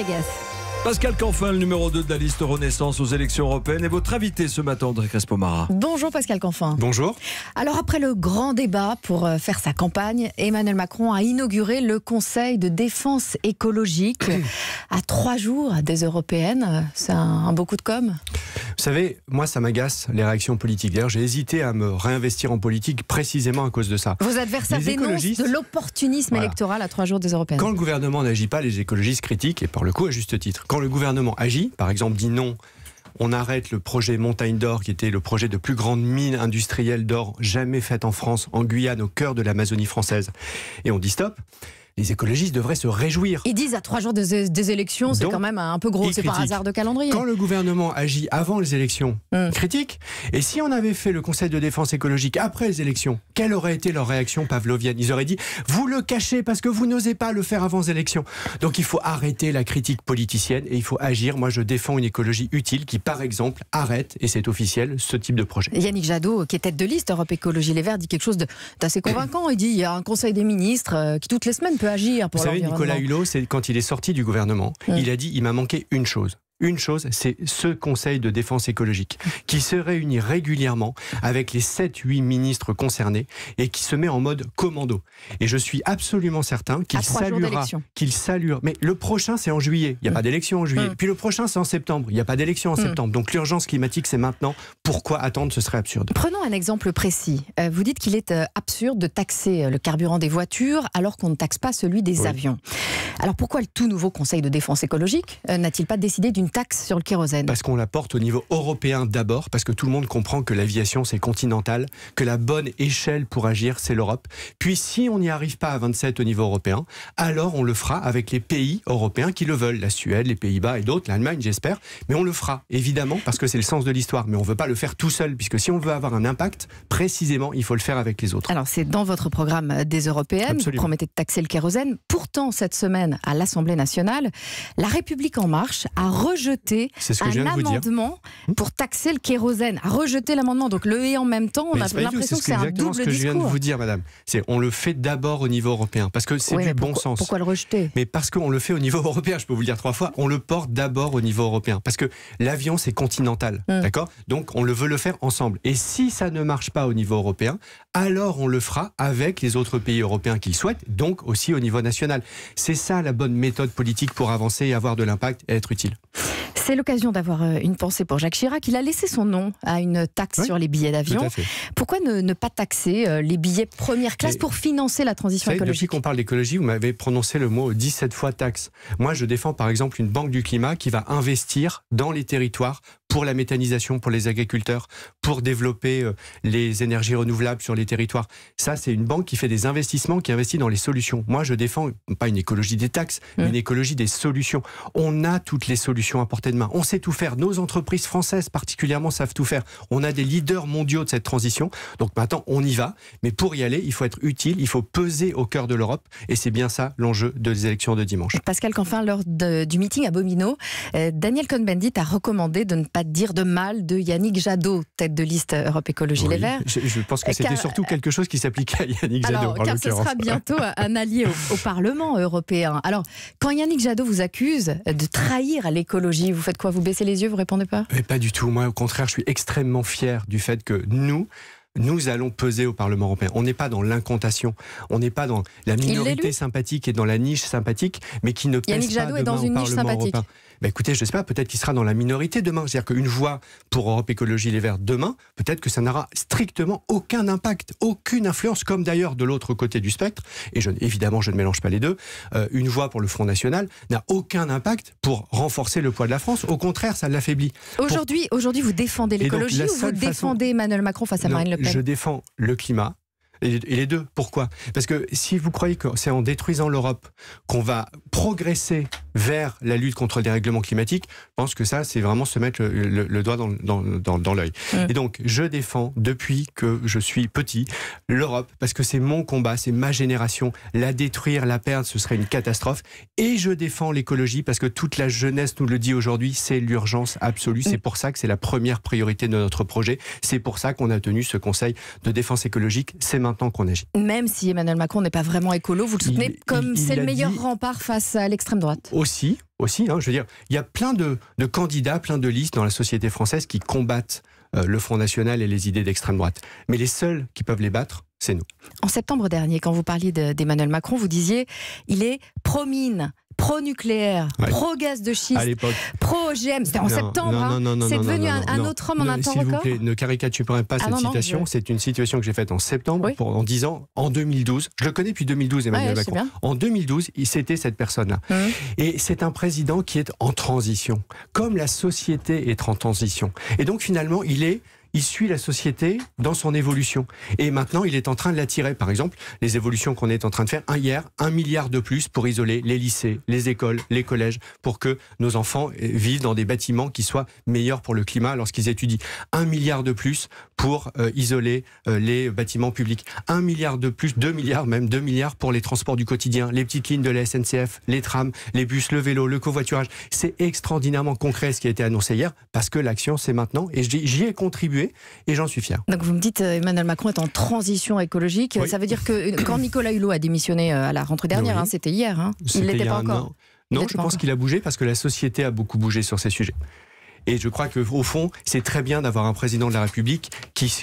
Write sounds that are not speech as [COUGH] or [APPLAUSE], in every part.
Rodriguez. Pascal Canfin, le numéro 2 de la liste Renaissance aux élections européennes, et votre invité ce matin, André Crespo-Mara. Bonjour Pascal Canfin. Bonjour. Alors après le grand débat pour euh, faire sa campagne, Emmanuel Macron a inauguré le Conseil de défense écologique [CLEARS THROAT] à trois jours des européennes. Euh, c'est un, beaucoup beau de com'. Vous savez, moi, ça m'agace les réactions politiques. D'ailleurs, j'ai hésité à me réinvestir en politique précisément à cause de ça. Vos adversaires dénoncent de l'opportunisme électoral à trois jours des européennes. Quand le gouvernement n'agit pas, les écologistes critiquent, et par le coup, à juste titre. Quand le gouvernement agit, par exemple dit non, on arrête le projet Montagne d'Or, qui était le projet de plus grande mine industrielle d'or jamais faite en France, en Guyane, au cœur de l'Amazonie française, et on dit stop les écologistes devraient se réjouir. Ils disent à trois jours des, élections, c'est quand même un peu gros, c'est par hasard de calendrier. Quand le gouvernement agit avant les élections, hmm. critique. Et si on avait fait le Conseil de défense écologique après les élections, quelle aurait été leur réaction pavlovienne Ils auraient dit vous le cachez parce que vous n'osez pas le faire avant les élections. Donc il faut arrêter la critique politicienne et il faut agir. Moi, je défends une écologie utile qui, par exemple, arrête, et c'est officiel, ce type de projet. Yannick Jadot, qui est tête de liste Europe Écologie Les Verts, dit quelque chose d'assez convaincant. Il dit il y a un Conseil des ministres euh, qui toutes les semaines peut vous savez, Nicolas Hulot, c'est quand il est sorti du gouvernement, hum. il a dit il m'a manqué une chose une chose, c'est ce Conseil de défense écologique qui se réunit régulièrement avec les 7-8 ministres concernés et qui se met en mode commando. Et je suis absolument certain qu'il saluera, qu'il saluera. Mais le prochain, c'est en juillet. Il n'y a pas mm. d'élection en juillet. Mm. Puis le prochain, c'est en septembre. Il n'y a pas d'élection en mm. septembre. Donc l'urgence climatique, c'est maintenant. Pourquoi attendre Ce serait absurde. Prenons un exemple précis. Euh, vous dites qu'il est euh, absurde de taxer euh, le carburant des voitures alors qu'on ne taxe pas celui des avions. Alors pourquoi le tout nouveau Conseil de défense écologique n'a-t-il pas décidé d'une taxe sur le kérosène Parce qu'on la porte au niveau européen d'abord, parce que tout le monde comprend que l'aviation c'est continental, que la bonne échelle pour agir c'est l'Europe. Puis si on n'y arrive pas à 27 au niveau européen, alors on le fera avec les pays européens qui le veulent, la Suède, les Pays-Bas et d'autres, l'Allemagne j'espère, mais on le fera évidemment parce que c'est le sens de l'histoire, mais on ne veut pas le faire tout seul, puisque si on veut avoir un impact, précisément il faut le faire avec les autres. Alors c'est dans votre programme des Européennes, vous promettez de taxer le kérosène, pourtant cette semaine à l'Assemblée nationale, la République en marche a rejeté rejeter un amendement hmm pour taxer le kérosène. Rejeter l'amendement, donc le et en même temps, on a l'impression que c'est un double discours. ce que je viens de vous dire, madame. C'est on le fait d'abord au niveau européen parce que c'est du bon sens. Pourquoi le rejeter Mais parce qu'on le fait au niveau [LAUGHS] européen. Je peux vous le dire trois fois. On le porte d'abord au niveau européen parce que l'avion c'est continental, hmm. d'accord Donc on le veut le faire ensemble. Et si ça ne marche pas au niveau européen, alors on le fera avec les autres pays européens qui le souhaitent, donc aussi au niveau national. C'est ça la bonne méthode politique pour avancer et avoir de l'impact et être utile. C'est l'occasion d'avoir euh, une pensée pour Jacques Chirac. Il a laissé son nom à une taxe sur les billets d'avion. Pourquoi ne, pas taxer euh, les billets première classe pour financer la transition savez, écologique Depuis qu'on parle d'écologie, vous m'avez prononcé le mot 17 fois taxe. Moi, je défends par exemple une banque du climat qui va investir dans les territoires pour la méthanisation, pour les agriculteurs, pour développer euh, les énergies renouvelables sur les territoires. Ça, c'est une banque qui fait des investissements, qui investit dans les solutions. Moi, je défends pas une écologie des taxes, mmh. mais une écologie des solutions. On a toutes les solutions à porter demain. On sait tout faire. Nos entreprises françaises particulièrement savent tout faire. On a des leaders mondiaux de cette transition. Donc maintenant, on y va. Mais pour y aller, il faut être utile, il faut peser au cœur de l'Europe. Et c'est bien ça l'enjeu des élections de dimanche. Pascal Canfin, lors du meeting à Bobino, euh, Daniel Cohn-Bendit a recommandé de ne pas dire de mal de Yannick Jadot, tête de liste Europe Écologie Les Verts. Je, pense que euh, c'était surtout euh, quelque chose qui s'appliquait à Yannick alors, Jadot. car ce sera bientôt un allié au, au Parlement européen. Alors, quand Yannick Jadot vous accuse de trahir l'écologie, vous faites quoi Vous baissez les yeux, vous répondez pas pas du tout. Moi, au contraire, je suis extrêmement fier du fait que nous, nous allons peser au Parlement européen. On n'est pas dans l'incantation, on n'est pas dans la minorité sympathique et dans la niche sympathique, mais qui ne pèse Yannick pas Jadot est dans une niche sympathique. Bah, écoutez, je ne sais pas, peut-être qu'il sera dans la minorité demain. C'est-à-dire qu'une voix pour Europe Écologie Les Verts demain, peut-être que ça n'aura strictement aucun impact, aucune influence, comme d'ailleurs de l'autre côté du spectre, et évidemment je ne mélange pas les deux, euh, une voix pour le Front National n'a aucun impact pour renforcer le poids de la France. Au contraire, ça l'affaiblit. Aujourd'hui, aujourd'hui, vous défendez l'écologie ou vous défendez Emmanuel Macron face à Marine Le Pen Je défends le climat, et les deux, pourquoi Parce que si vous croyez que c'est en détruisant l'Europe qu'on va progresser vers la lutte contre le dérèglement climatique, je pense que ça, c'est vraiment se mettre le, doigt dans, l'œil. Et donc, je défends depuis que je suis petit l'Europe, parce que c'est mon combat, c'est ma génération. La détruire, la perdre, ce serait une catastrophe. Et je défends l'écologie, parce que toute la jeunesse nous le dit aujourd'hui, c'est l'urgence absolue. C'est mm. pour ça que c'est la première priorité de notre projet. C'est pour ça qu'on a tenu ce conseil de défense écologique. C'est maintenant qu'on agit. Même si Emmanuel Macron n'est pas vraiment écolo, vous le soutenez comme c'est le meilleur rempart face à l'extrême droite aussi, aussi hein, je veux dire, il y a plein de, candidats, plein de listes dans la société française qui combattent euh, le Front National et les idées d'extrême droite. Mais les seuls qui peuvent les battre, c'est nous. En septembre dernier, quand vous parliez d'Emmanuel Macron, vous disiez il est promine pro-nucléaire, pro-gaz de schiste, pro-OGM. C'était en septembre. C'est devenu un, autre homme en un temps Vous plaît, ne caricaturez pas ah cette citation. C'est une situation que j'ai faite en septembre, pendant dix en disant en 2012. Je le connais depuis 2012, Emmanuel Macron. En 2012, c'était cette personne-là. Mmh. Et c'est un président qui est en transition, comme la société est en transition. Et donc finalement, il est il suit la société dans son évolution. Et maintenant, il est en train de l'attirer. Par exemple, les évolutions qu'on est en train de faire, hier, un milliard de plus pour isoler les lycées, les écoles, les collèges, pour que nos enfants euh, vivent dans des bâtiments qui soient meilleurs pour le climat lorsqu'ils étudient. Un milliard de plus pour euh, isoler euh, les bâtiments publics. Un milliard de plus, deux milliards même, deux milliards pour les transports du quotidien, les petites lignes de la SNCF, les trams, les bus, le vélo, le covoiturage. C'est extraordinairement concret ce qui a été annoncé hier, parce que l'action, c'est maintenant. Et j'y ai contribué et j'en suis fier. Donc vous me dites euh, Emmanuel Macron est en transition écologique. Ça veut dire que euh, quand Nicolas Hulot a démissionné euh, à la rentrée dernière, hein, c'était hier, hein, il n'était pas encore. Non, je pense qu'il a bougé parce que la société a beaucoup bougé sur ces sujets. Et je crois que au fond, c'est très bien d'avoir un président de la République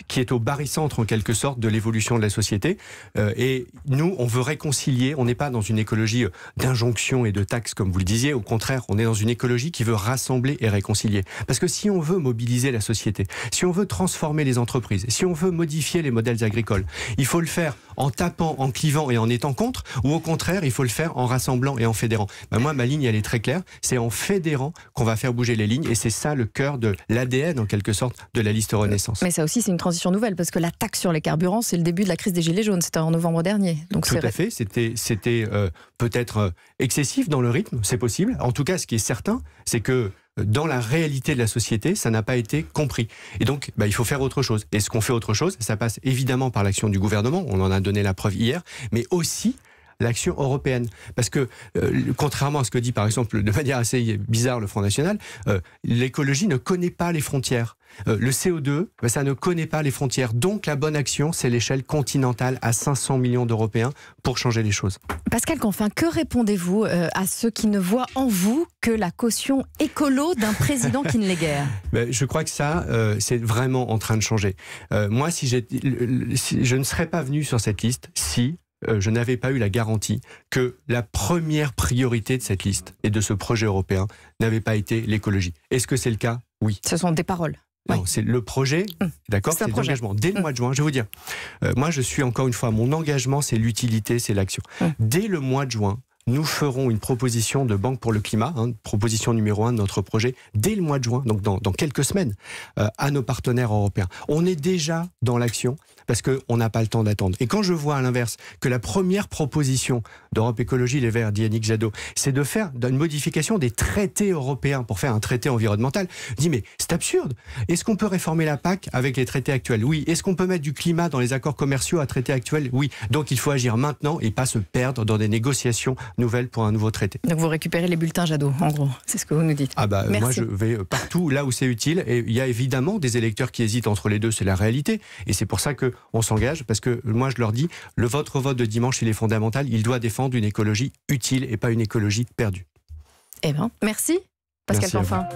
qui, est au barycentre en quelque sorte de l'évolution de la société. Euh, et nous, on veut réconcilier, on n'est pas dans une écologie euh, d'injonction et de taxes comme vous le disiez, au contraire, on est dans une écologie qui veut rassembler et réconcilier. Parce que si on veut mobiliser la société, si on veut transformer les entreprises, si on veut modifier les modèles agricoles, il faut le faire en tapant, en clivant et en étant contre, ou au contraire, il faut le faire en rassemblant et en fédérant bah, Moi, ma ligne, elle est très claire. C'est en fédérant qu'on va faire bouger les lignes, et c'est ça le cœur de l'ADN, en quelque sorte, de la liste Renaissance. Mais ça aussi, c'est une transition nouvelle, parce que la taxe sur les carburants, c'est le début de la crise des Gilets jaunes. C'était en novembre dernier. Donc Tout à fait. C'était, c'était euh, peut-être euh, excessif dans le rythme, c'est possible. En tout cas, ce qui est certain, c'est que dans la réalité de la société, ça n'a pas été compris. Et donc, bah, il faut faire autre chose. Et ce qu'on fait autre chose, ça passe évidemment par l'action du gouvernement, on en a donné la preuve hier, mais aussi l'action européenne. Parce que, euh, contrairement à ce que dit par exemple de manière assez bizarre le Front National, euh, l'écologie ne connaît pas les frontières. Euh, le CO2, bah, ça ne connaît pas les frontières. Donc la bonne action, c'est l'échelle continentale à 500 millions d'Européens pour changer les choses. Pascal Confin, que répondez-vous euh, à ceux qui ne voient en vous que la caution écolo d'un [LAUGHS] président qui ne l'est guère bah, Je crois que ça, euh, c'est vraiment en train de changer. moi, si, je ne serais pas venu sur cette liste si je n'avais pas eu la garantie que la première priorité de cette liste et de ce projet européen n'avait pas été l'écologie. Est-ce que c'est le cas Oui. Ce sont des paroles. Non, c'est le projet, mmh. d'accord C'est engagement Dès le mmh. mois de juin, je vais vous dire, euh, moi je suis encore une fois, mon engagement c'est l'utilité, c'est l'action. Mmh. Dès le mois de juin, nous ferons une proposition de banque pour le climat, hein, proposition numéro un de notre projet, dès le mois de juin, donc dans, quelques semaines, euh, à nos partenaires européens. On est déjà dans l'action parce qu'on n'a pas le temps d'attendre. Et quand je vois à l'inverse que la première proposition d'Europe Écologie Les Verts d'Yannick Jadot, c'est de faire une modification des traités européens pour faire un traité environnemental, je dis mais c'est absurde. Est-ce qu'on peut réformer la PAC avec les traités actuels Oui. Est-ce qu'on peut mettre du climat dans les accords commerciaux à traités actuels Oui. Donc il faut agir maintenant et pas se perdre dans des négociations Nouvelle pour un nouveau traité. Donc vous récupérez les bulletins Jadot, en gros, c'est ce que vous nous dites. Ah bah, euh, moi je vais euh, partout là où c'est utile et il y a évidemment des électeurs qui hésitent entre les deux, c'est la réalité et c'est pour ça que on s'engage parce que euh, moi je leur dis le votre vote de dimanche il est fondamental, il doit défendre une écologie utile et pas une écologie perdue. Eh bien, merci Pascal enfin.